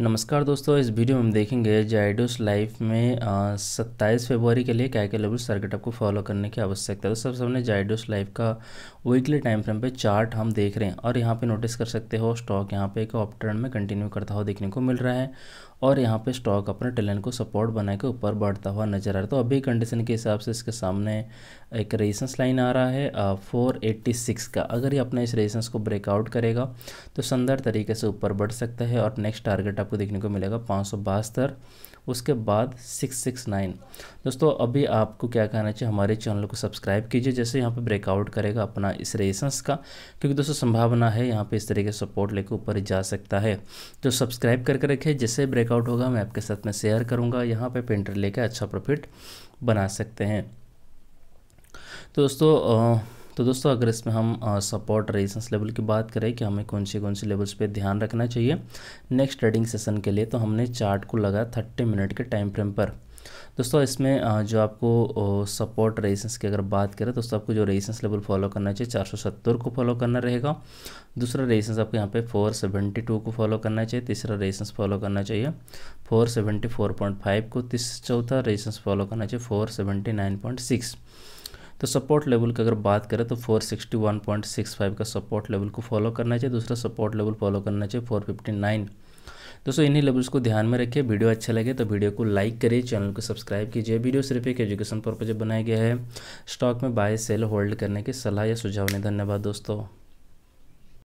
नमस्कार दोस्तों इस वीडियो में हम देखेंगे जाइडोस लाइफ में सत्ताईस फरवरी के लिए क्या क्या लेवल सर्किट आपको फॉलो करने की आवश्यकता है तो सबसे हमने जाइडोस लाइफ का वीकली टाइम फ्रेम पे चार्ट हम देख रहे हैं और यहाँ पे नोटिस कर सकते हो स्टॉक यहाँ पे एक ऑप्टर्न ट्रेंड में कंटिन्यू करता हुआ देखने को मिल रहा है और यहाँ पे स्टॉक अपने टेलेंट को सपोर्ट बना के ऊपर बढ़ता हुआ नजर आ रहा है तो अभी कंडीशन के हिसाब से इसके सामने एक रेजिस्टेंस लाइन आ रहा है फोर एट्टी सिक्स का अगर ये अपना इस रेजिस्टेंस को ब्रेकआउट करेगा तो शानदार तरीके से ऊपर बढ़ सकता है और नेक्स्ट टारगेट आपको देखने को मिलेगा पाँच सौ उसके बाद 669 दोस्तों अभी आपको क्या कहना चाहिए हमारे चैनल को सब्सक्राइब कीजिए जैसे यहाँ पे ब्रेकआउट करेगा अपना इस रेसन्स का क्योंकि दोस्तों संभावना है यहाँ पे इस तरीके से सपोर्ट लेकर ऊपर जा सकता है तो सब्सक्राइब करके रखें जैसे ब्रेकआउट होगा मैं आपके साथ में शेयर करूँगा यहाँ पर पे पेंटर लेकर अच्छा प्रॉफिट बना सकते हैं तो दोस्तों तो दोस्तों अगर इसमें हम सपोर्ट रेजिस्टेंस लेवल की बात करें कि हमें कौन सी कौन सी लेवल्स पे ध्यान रखना चाहिए नेक्स्ट ट्रेडिंग सेशन के लिए तो हमने चार्ट को लगा थर्टी मिनट के टाइम फ्रेम पर दोस्तों इसमें जो आपको सपोर्ट रेजिस्टेंस की अगर बात करें दोस्तों आपको जो रेजिस्टेंस लेवल फॉलो करना चाहिए चार सौ सत्तर को फॉलो करना रहेगा दूसरा रेजिस्टेंस आपको यहाँ पे फोर सेवेंटी टू को फॉलो करना चाहिए तीसरा रेजिस्टेंस फॉलो करना चाहिए four seventy four point five को तीस चौथा रेजिस्टेंस फॉलो करना चाहिए four seventy nine point six तो सपोर्ट लेवल की अगर बात करें तो 461.65 का सपोर्ट लेवल को फॉलो करना चाहिए दूसरा सपोर्ट लेवल फॉलो करना चाहिए 459 दोस्तों इन्हीं लेवल्स को ध्यान में रखिए वीडियो अच्छा लगे तो वीडियो को लाइक करिए चैनल को सब्सक्राइब कीजिए वीडियो सिर्फ एक एजुकेशन पर्पज बनाया गया है स्टॉक में बाय सेल होल्ड करने की सलाह या सुझाव नहीं धन्यवाद दोस्तों